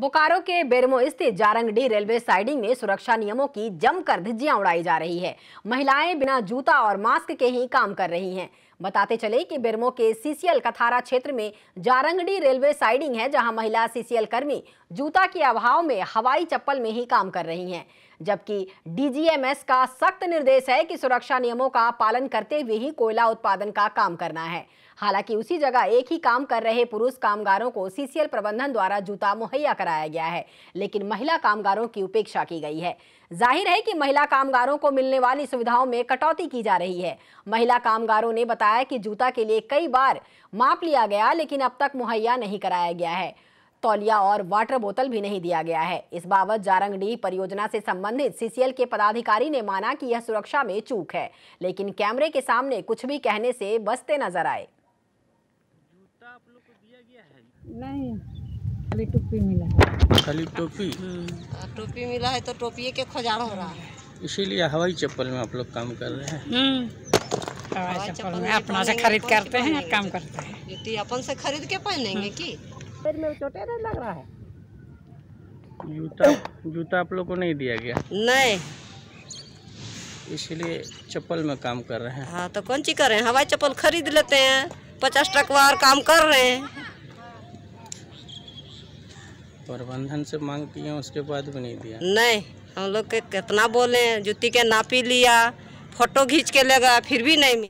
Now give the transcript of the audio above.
बोकारो के बेरमो स्थित जारंगडी railway siding में सुरक्षा नियमों की जमकर धज्जियां उड़ाई जा रही है महिलाएं बिना जूता और मास्क के ही काम कर रही हैं बताते चले कि बेरमो के सीसीएल कथारा क्षेत्र में जारंगडी रेलवे साइडिंग है जहां महिला सीसीएल कर्मी जूता के अभाव में हवाई चप्पल में ही काम कर रही हैं जबकि डीजीएमएस का सख्त निर्देश है कि सुरक्षा नियमों का पालन करते हुए ही कोयला उत्पादन का काम करना है हालांकि उसी जगह एक ही काम कर रहे पुरुष कामगारों को सीसीएल प्रबंधन द्वारा जूता मुहैया कराया गया है लेकिन महिला कामगारों की उपेक्षा की गई है जाहिर है कि महिला कामगारों को मिलने वाली सुविधाओं में कटौती की जा रही है महिला कामगारों ने बताया कि जूता के लिए कई बार माप लिया गया लेकिन अब तक मुहैया नहीं कराया गया है तौलिया और वाटर बोतल भी नहीं दिया गया है इस बाबत जारंगडीह परियोजना से संबंधित सीसीएल के पदाधिकारी ने माना कि यह सुरक्षा में चूक है लेकिन कैमरे के सामने कुछ भी कहने से बचते नजर आए नहीं खाली टोपी मिला है खाली टोपी हम्म। टोपी मिला है तो टोपी के खोजाड़ हो रहा है इसीलिए हवाई चप्पल में आप लोग काम कर रहे हैं हम्म। हवाई चप्पल में अपना से खरीद करते हैं काम करते हैं अपन से खरीद के पहनेंगे हम्म। की पैर में चोटे नहीं तो लग रहा है जूता जूता आप लोग को नहीं दिया गया नहीं इसलिए चप्पल में काम कर रहे हैं हाँ तो कौन चीज कर रहे हैं हवाई चप्पल खरीद लेते हैं पचास टकवा और काम कर रहे हैं प्रबंधन से मांग किए उसके बाद भी नहीं दिया नहीं हम लोग के कितना बोले जूती के नापी लिया फोटो खींच के ले गया फिर भी नहीं